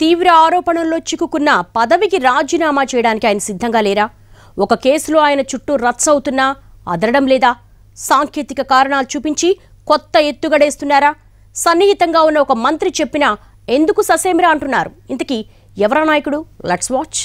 తీవ్ర ఆరోపణల్లో చిక్కుకున్న పదవికి రాజీనామా చేయడానికి ఆయన సిద్ధంగా లేరా ఒక కేసులో ఆయన చుట్టూ అవుతున్నా అదరడం లేదా సాంకేతిక కారణాలు చూపించి కొత్త ఎత్తుగడేస్తున్నారా సన్నిహితంగా ఉన్న ఒక మంత్రి చెప్పినా ఎందుకు ససేమిరా అంటున్నారు ఇంతకీ ఎవరా నాయకుడు లెట్స్ వాచ్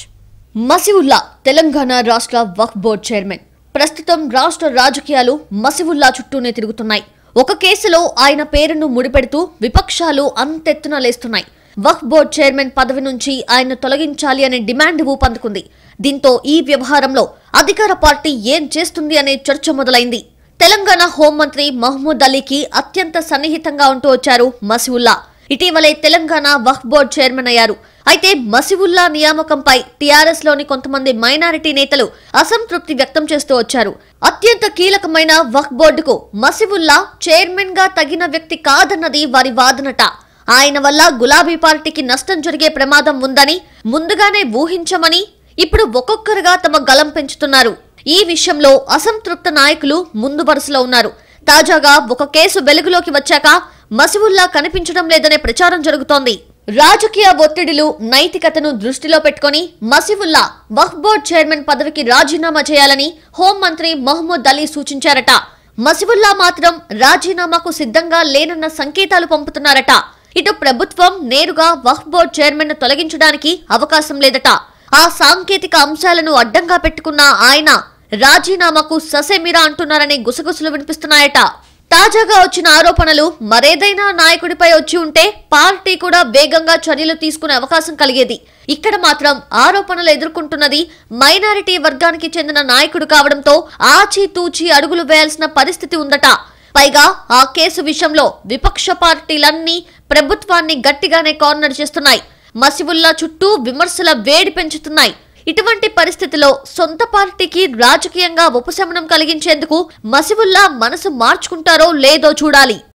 మసివుల్లా తెలంగాణ రాష్ట్ర వక్ బోర్డ్ చైర్మన్ ప్రస్తుతం రాష్ట్ర రాజకీయాలు మసివుల్లా చుట్టూనే తిరుగుతున్నాయి ఒక కేసులో ఆయన పేరును ముడిపెడుతూ విపక్షాలు అంతెత్తున లేస్తున్నాయి వక్ బోర్డు చైర్మన్ పదవి నుంచి ఆయన తొలగించాలి అనే డిమాండ్ ఊపందుకుంది దీంతో ఈ వ్యవహారంలో అధికార పార్టీ ఏం చేస్తుంది అనే చర్చ మొదలైంది తెలంగాణ హోంమంత్రి మహమ్మూద్ అలీకి అత్యంత సన్నిహితంగా ఉంటూ వచ్చారు మసివుల్లా ఇటీవలే తెలంగాణ వక్ బోర్డు చైర్మన్ అయ్యారు అయితే మసివుల్లా నియామకంపై టీఆర్ఎస్ లోని కొంతమంది మైనారిటీ నేతలు అసంతృప్తి వ్యక్తం చేస్తూ వచ్చారు అత్యంత కీలకమైన వక్ బోర్డుకు మసివుల్లా చైర్మన్ గా తగిన వ్యక్తి కాదన్నది వారి వాదనట ఆయన వల్ల గులాబీ పార్టీకి నష్టం జరిగే ప్రమాదం ఉందని ముందుగానే ఊహించమని ఇప్పుడు ఒక్కొక్కరుగా తమ గలం పెంచుతున్నారు ఈ విషయంలో అసంతృప్త నాయకులు ముందు వరుసలో ఉన్నారు తాజాగా ఒక కేసు వెలుగులోకి వచ్చాక మసివుల్లా కనిపించడం లేదనే ప్రచారం జరుగుతోంది రాజకీయ ఒత్తిడిలు నైతికతను దృష్టిలో పెట్టుకుని మసివుల్లా వక్ఫ్ బోర్డ్ చైర్మన్ పదవికి రాజీనామా చేయాలని హోంమంత్రి మహమ్మద్ అలీ సూచించారట మసివుల్లా మాత్రం రాజీనామాకు సిద్ధంగా లేనన్న సంకేతాలు పంపుతున్నారట ఇటు ప్రభుత్వం నేరుగా వక్ఫ్ బోర్డు చైర్మన్ను తొలగించడానికి అవకాశం లేదట ఆ సాంకేతిక అంశాలను అడ్డంగా పెట్టుకున్న ఆయన రాజీనామాకు ససేమిరా అంటున్నారని గుసగుసలు వినిపిస్తున్నాయట తాజాగా వచ్చిన ఆరోపణలు మరేదైనా నాయకుడిపై వచ్చి ఉంటే పార్టీ కూడా వేగంగా చర్యలు తీసుకునే అవకాశం కలిగేది ఇక్కడ మాత్రం ఆరోపణలు ఎదుర్కొంటున్నది మైనారిటీ వర్గానికి చెందిన నాయకుడు కావడంతో ఆచితూచి అడుగులు వేయాల్సిన పరిస్థితి ఉందట పైగా ఆ కేసు విషయంలో విపక్ష పార్టీలన్నీ ప్రభుత్వాన్ని గట్టిగానే కార్నర్ చేస్తున్నాయి మసిబుల్లా చుట్టూ విమర్శల వేడి పెంచుతున్నాయి ఇటువంటి పరిస్థితిలో సొంత పార్టీకి రాజకీయంగా ఉపశమనం కలిగించేందుకు మసిబుల్లా మనసు మార్చుకుంటారో లేదో చూడాలి